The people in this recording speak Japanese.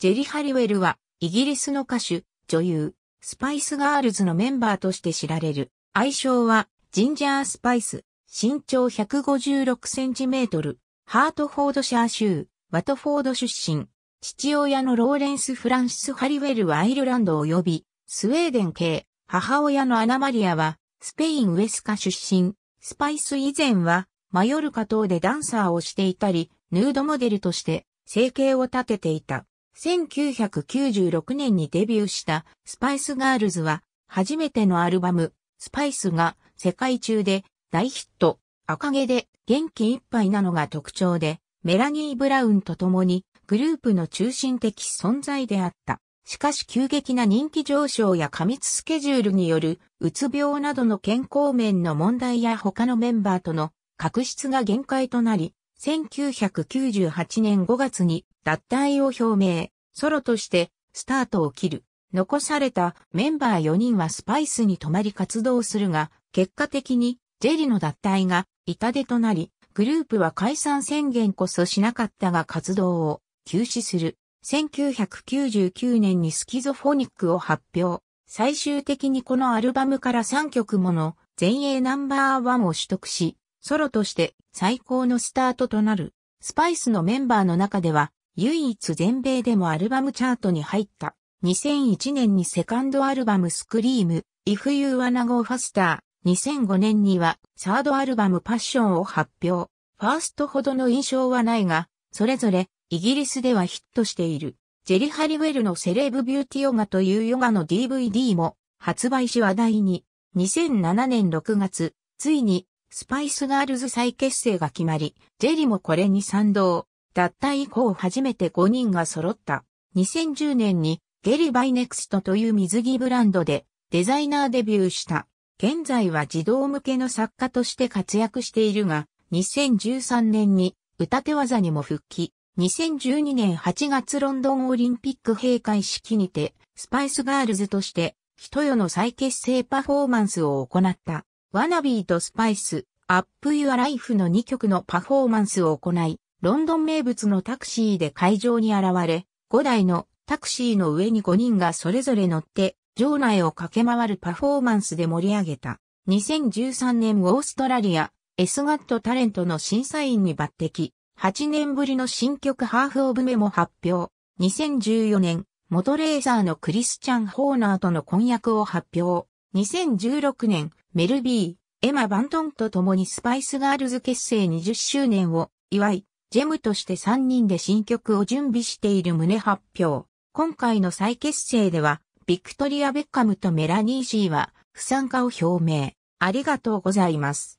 ジェリ・ハリウェルは、イギリスの歌手、女優、スパイスガールズのメンバーとして知られる。愛称は、ジンジャースパイス、身長156センチメートル、ハートフォードシャー州、ワトフォード出身。父親のローレンス・フランシス・ハリウェルはアイルランド及び、スウェーデン系、母親のアナマリアは、スペイン・ウエスカ出身。スパイス以前は、マヨルカ島でダンサーをしていたり、ヌードモデルとして、生計を立てていた。1996年にデビューしたスパイスガールズは初めてのアルバムスパイスが世界中で大ヒット赤毛で元気いっぱいなのが特徴でメラニー・ブラウンと共にグループの中心的存在であった。しかし急激な人気上昇や過密スケジュールによるうつ病などの健康面の問題や他のメンバーとの確執が限界となり、1998年5月に脱退を表明、ソロとしてスタートを切る。残されたメンバー4人はスパイスに泊まり活動するが、結果的にジェリの脱退が痛手となり、グループは解散宣言こそしなかったが活動を休止する。1999年にスキゾフォニックを発表。最終的にこのアルバムから3曲もの全英ナンバーワンを取得し、ソロとして最高のスタートとなる。スパイスのメンバーの中では唯一全米でもアルバムチャートに入った。2001年にセカンドアルバムスクリーム、If You Wanna Go Faster、2005年にはサードアルバムパッションを発表。ファーストほどの印象はないが、それぞれイギリスではヒットしている。ジェリ・ハリウェルのセレブビューティヨガというヨガの DVD も発売し話題に、2007年6月、ついにスパイスガールズ再結成が決まり、ジェリもこれに賛同。脱退以降初めて5人が揃った。2010年にゲリバイネクストという水着ブランドでデザイナーデビューした。現在は児童向けの作家として活躍しているが、2013年に歌手技にも復帰。2012年8月ロンドンオリンピック閉会式にて、スパイスガールズとして、人よの再結成パフォーマンスを行った。ワナビーとスパイス、アップユアライフの2曲のパフォーマンスを行い、ロンドン名物のタクシーで会場に現れ、5台のタクシーの上に5人がそれぞれ乗って、場内を駆け回るパフォーマンスで盛り上げた。2013年オーストラリア、エスガットタレントの審査員に抜擢。8年ぶりの新曲ハーフオブメも発表。2014年、元レーサーのクリスチャン・ホーナーとの婚約を発表。2016年、メルビー、エマ・バントンと共にスパイスガールズ結成20周年を祝い、ジェムとして3人で新曲を準備している旨発表。今回の再結成では、ビクトリア・ベッカムとメラニー・シーは、不参加を表明。ありがとうございます。